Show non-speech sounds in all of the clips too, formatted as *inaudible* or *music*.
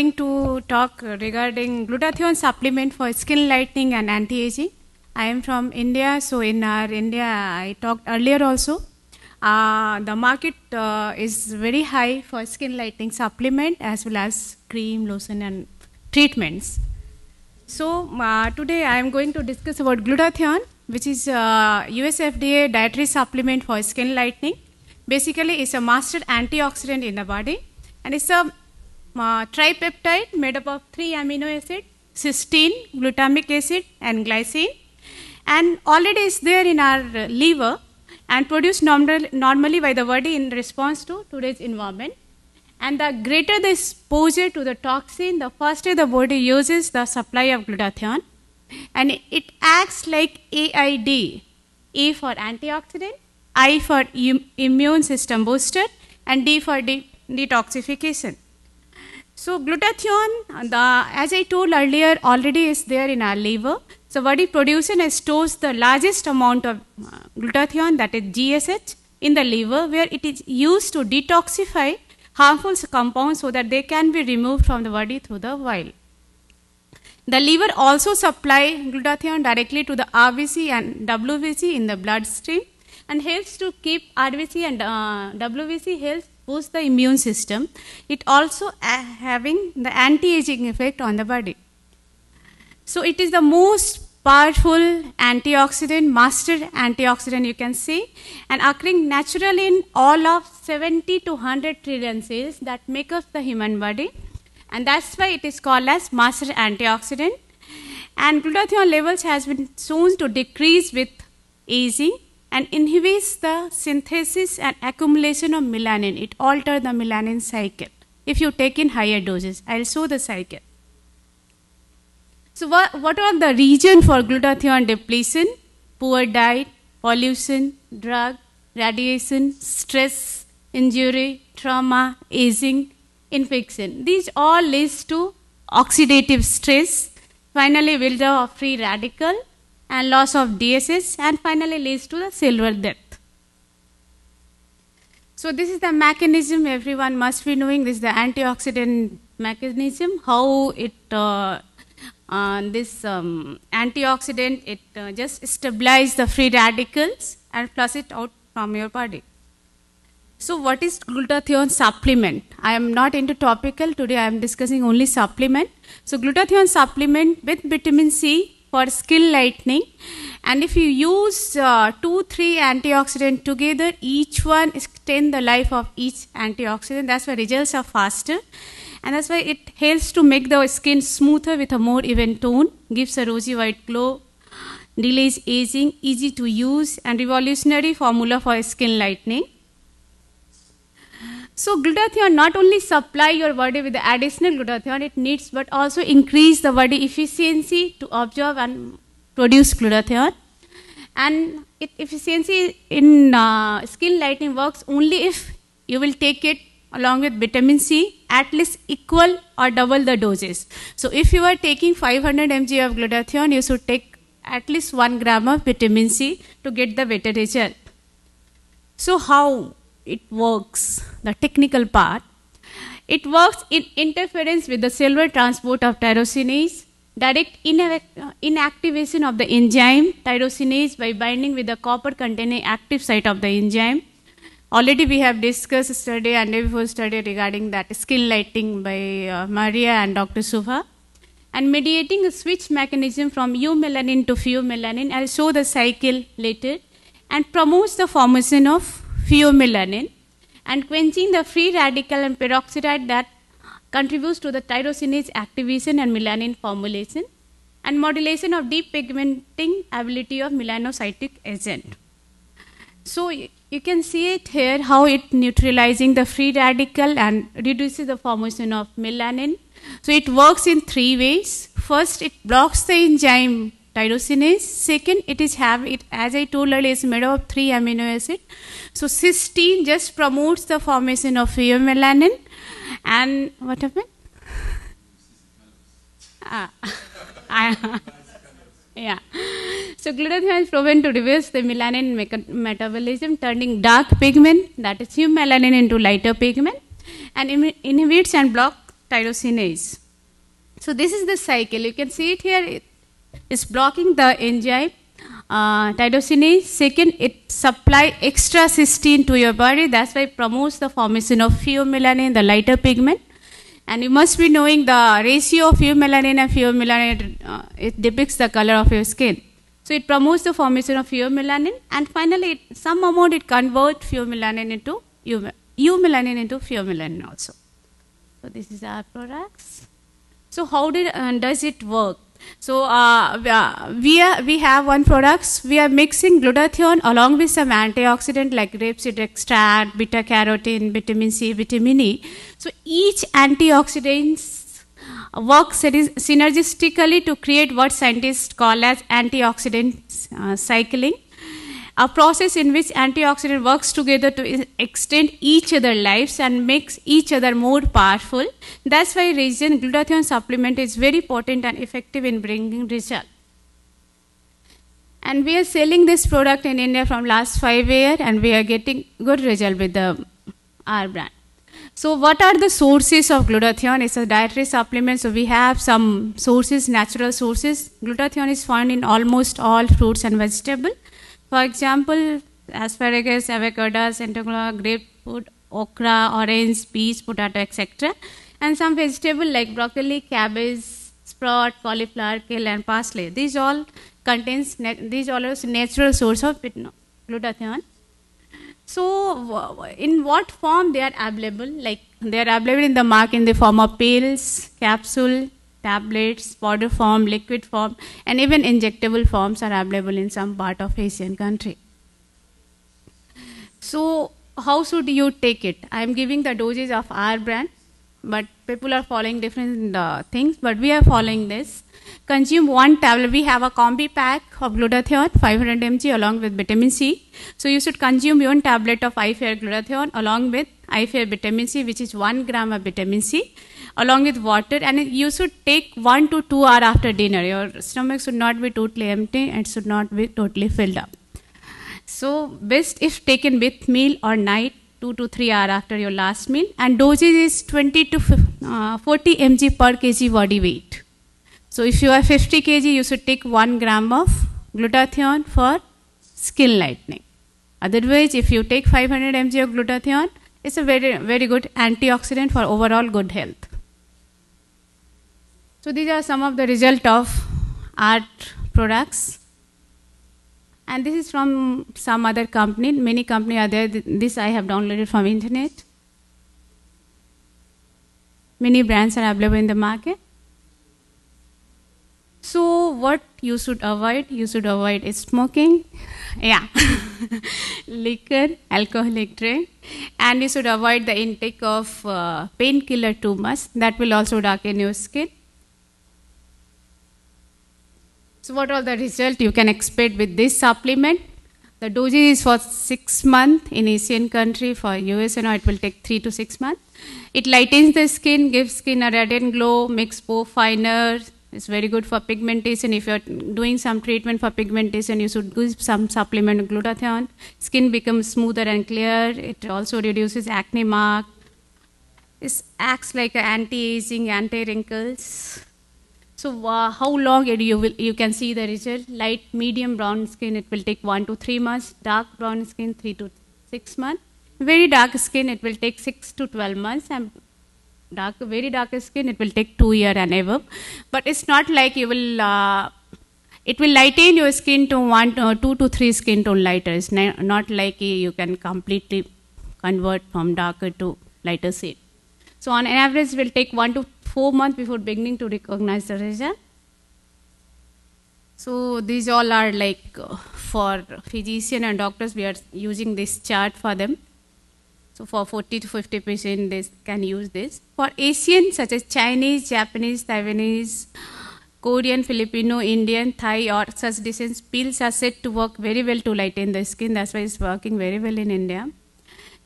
going to talk regarding glutathione supplement for skin lightening and anti-aging. I am from India, so in our India, I talked earlier also. Uh, the market uh, is very high for skin lightening supplement as well as cream, lotion, and treatments. So uh, today I am going to discuss about glutathione, which is US uh, USFDA dietary supplement for skin lightening. Basically, it's a master antioxidant in the body, and it's a uh, tripeptide made up of three amino acid, cysteine, glutamic acid and glycine and already is there in our uh, liver and produced normal, normally by the body in response to today's environment. And the greater the exposure to the toxin, the faster the body uses the supply of glutathione. And it, acts like AID, A for antioxidant, I for Im immune system booster, and D for de detoxification. So glutathione, the, as I told earlier, already is there in our liver. So what it produces and stores the largest amount of uh, glutathione, that is GSH, in the liver where it is used to detoxify harmful compounds so that they can be removed from the body through the bile. The liver also supply glutathione directly to the RBC and WBC in the bloodstream and helps to keep RBC and uh, WBC helps boosts the immune system. It also having the anti-aging effect on the body. So it is the most powerful antioxidant, master antioxidant you can see, and occurring naturally in all of 70 to 100 trillion cells that make up the human body. And that's why it is called as master antioxidant. And glutathione levels has been shown to decrease with aging and inhibits the synthesis and accumulation of melanin. It alters the melanin cycle if you take in higher doses. I'll show the cycle. So what, what are the reasons for glutathione depletion? Poor diet, pollution, drug, radiation, stress, injury, trauma, aging, infection. These all leads to oxidative stress. Finally, build of free radical and loss of DSS and finally leads to the silver death. So this is the mechanism everyone must be knowing. This is the antioxidant mechanism, how it uh, uh, this um, antioxidant, it uh, just stabilizes the free radicals and flush it out from your body. So what is glutathione supplement? I am not into topical, today I am discussing only supplement. So glutathione supplement with vitamin C for skin lightening and if you use uh, two three antioxidant together each one extend the life of each antioxidant that's why results are faster and that's why it helps to make the skin smoother with a more even tone gives a rosy white glow delays aging easy to use and revolutionary formula for skin lightening so glutathione not only supply your body with the additional glutathione it needs, but also increase the body efficiency to absorb and produce glutathione. And it, efficiency in uh, skin lightening works only if you will take it along with vitamin C at least equal or double the doses. So if you are taking 500 mg of glutathione, you should take at least 1 gram of vitamin C to get the better result. So how it works, the technical part. It works in interference with the cellular transport of tyrosinase, direct uh, inactivation of the enzyme tyrosinase by binding with the copper containing active site of the enzyme. Already we have discussed study and day before study regarding that skin lighting by uh, Maria and Dr. Subha. And mediating a switch mechanism from eumelanin to fumelanin. I'll show the cycle later. And promotes the formation of pheomelanin, and quenching the free radical and peroxide that contributes to the tyrosinase activation and melanin formulation and modulation of depigmenting ability of melanocytic agent. So you can see it here how it neutralizing the free radical and reduces the formation of melanin. So it works in three ways. First, it blocks the enzyme tyrosinase. Second, it is have it as I told earlier is made up of three amino acid. So cysteine just promotes the formation of eumelanin, and what happened? ah. *laughs* yeah. So glutathione is proven to reverse the melanin metabolism, turning dark pigment, that is melanin, into lighter pigment, and inhibits and blocks tyrosinase. So this is the cycle. You can see it here is blocking the enzyme uh, Second, it supply extra cysteine to your body. That's why it promotes the formation of pheomelanin, the lighter pigment. And you must be knowing the ratio of pheomelanin and pheomelanin. Uh, it depicts the color of your skin. So it promotes the formation of pheomelanin. And finally, it, some amount it converts pheomelanin into eumelanin into pheomelanin also. So this is our products. So how did, uh, does it work? So uh, we, are, we have one products. We are mixing glutathione along with some antioxidant like grape seed extract, beta carotene, vitamin C, vitamin E. So each antioxidant works synergistically to create what scientists call as antioxidant uh, cycling a process in which antioxidant works together to extend each other lives and makes each other more powerful. That's why region glutathione supplement is very potent and effective in bringing result. And we are selling this product in India from last five year and we are getting good result with the, our brand. So what are the sources of glutathione? It's a dietary supplement, so we have some sources, natural sources. Glutathione is found in almost all fruits and vegetables. For example, asparagus, avocados, entomola, grapefruit, okra, orange, peas, potato, etc. And some vegetable like broccoli, cabbage, sprout, cauliflower, kale, and parsley. These all contains these all are natural source of glutathione. So, in what form they are available? Like they are available in the market in the form of pills, capsule, tablets, powder form, liquid form, and even injectable forms are available in some part of Asian country. So how should you take it? I am giving the dosage of our brand, but people are following different uh, things, but we are following this. Consume one tablet. We have a combi pack of glutathione, 500 mg along with vitamin C. So you should consume one tablet of iFair glutathione along with iFair vitamin C, which is one gram of vitamin C along with water and you should take one to two hour after dinner your stomach should not be totally empty and should not be totally filled up so best if taken with meal or night two to three hour after your last meal and dosage is 20 to uh, 40 mg per kg body weight so if you are 50 kg you should take 1 gram of glutathione for skin lightening otherwise if you take 500 mg of glutathione it's a very very good antioxidant for overall good health so these are some of the result of art products. And this is from some other company. Many company are there. This I have downloaded from internet. Many brands are available in the market. So what you should avoid? You should avoid is smoking, *laughs* yeah, *laughs* liquor, alcoholic drink, and you should avoid the intake of uh, painkiller too much. That will also darken your skin. So what are the results you can expect with this supplement? The dosage is for six months in Asian country. For US, you know, it will take three to six months. It lightens the skin, gives skin a radiant glow, makes pore finer. It's very good for pigmentation. If you're doing some treatment for pigmentation, you should give some supplement glutathione. Skin becomes smoother and clear. It also reduces acne mark. It acts like an anti-aging, anti-wrinkles. So uh, how long it, you, will, you can see the result. Light, medium brown skin, it will take one to three months. Dark brown skin, three to six months. Very dark skin, it will take six to 12 months. And dark, very dark skin, it will take two year and ever But it's not like you will, uh, it will lighten your skin to one, uh, two to three skin tone lighter. It's not like you can completely convert from darker to lighter shade. So on average, it will take one to four months before beginning to recognize the region. So these all are like uh, for physician and doctors, we are using this chart for them. So for 40 to 50 percent, they can use this. For Asian, such as Chinese, Japanese, Taiwanese, Korean, Filipino, Indian, Thai, or such descent, pills are said to work very well to lighten the skin. That's why it's working very well in India.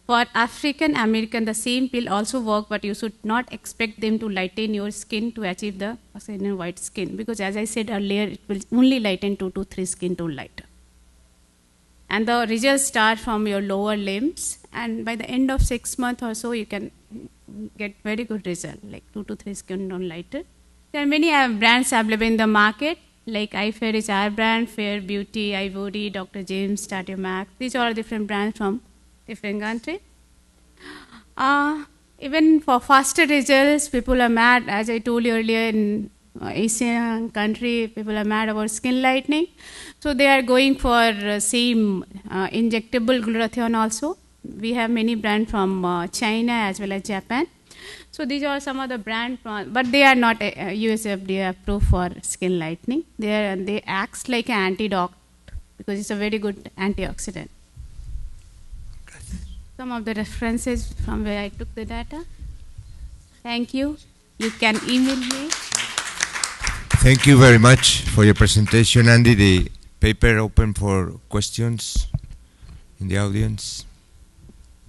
For African American, the same pill also work, but you should not expect them to lighten your skin to achieve the Australian white skin because as I said earlier, it will only lighten two to three skin tone lighter. And the results start from your lower limbs, and by the end of six months or so, you can get very good result, like two to three skin tone lighter. There are many uh, brands available in the market, like iFair is our brand, Fair Beauty, Ivory, Dr. James, Tatio Max. These are all different brands from different country. Uh, ah, even for faster results, people are mad. As I told you earlier, in Asian country, people are mad about skin lightening. So they are going for uh, same uh, injectable glutathione also. We have many brands from uh, China as well as Japan. So these are some of the brand, but they are not uh, USFDA approved for skin lightening. They, are, they acts like an antidoc because it's a very good antioxidant some of the references from where I took the data. Thank you. You can email me. Thank you very much for your presentation, Andy. The paper open for questions in the audience.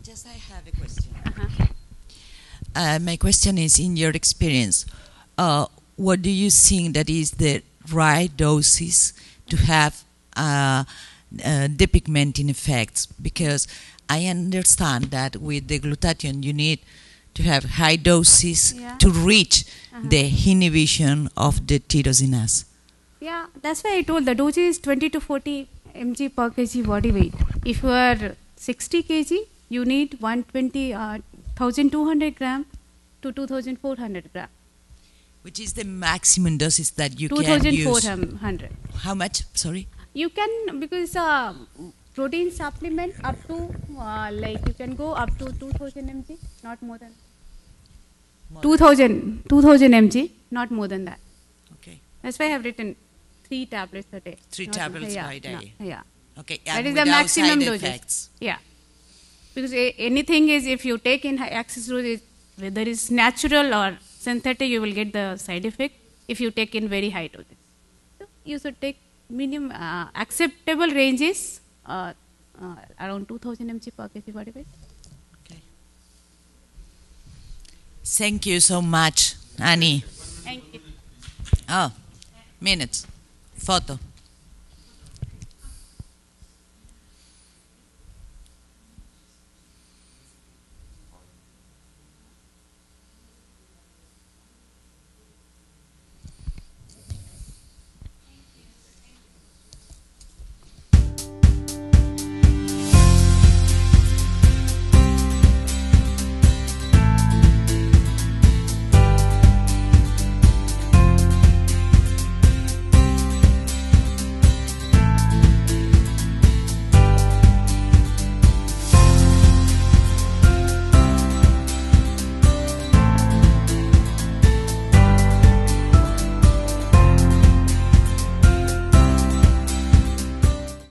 Yes, I have a question. Uh -huh. uh, my question is, in your experience, uh, what do you think that is the right doses to have uh, uh depigmenting effects? Because I understand that with the glutathione you need to have high doses yeah. to reach uh-huh. the inhibition of the tyrosinase. Yeah, that's why I told the dose is 20 to 40 mg per kg body weight. If you are 60 kg, you need 120 uh, 1200 gram to 2400 gram. Which is the maximum dosage that you can use? 2400. How much? Sorry? You can, because uh, protein supplement up to uh, like you can go up to 2000 mg not more than 2000 2000 mg not more than that okay that's why i have written three tablets a day three tablets yeah, day no, yeah okay and that is the maximum dosage yeah because anything is if you take in excess dosage whether it's natural or synthetic you will get the side effect if you take in very high dosage so you should take minimum uh, acceptable ranges uh, uh, around 2000 mg per kg body weight. Okay. Thank you so much, Annie. Thank you. Oh, minutes. Photo.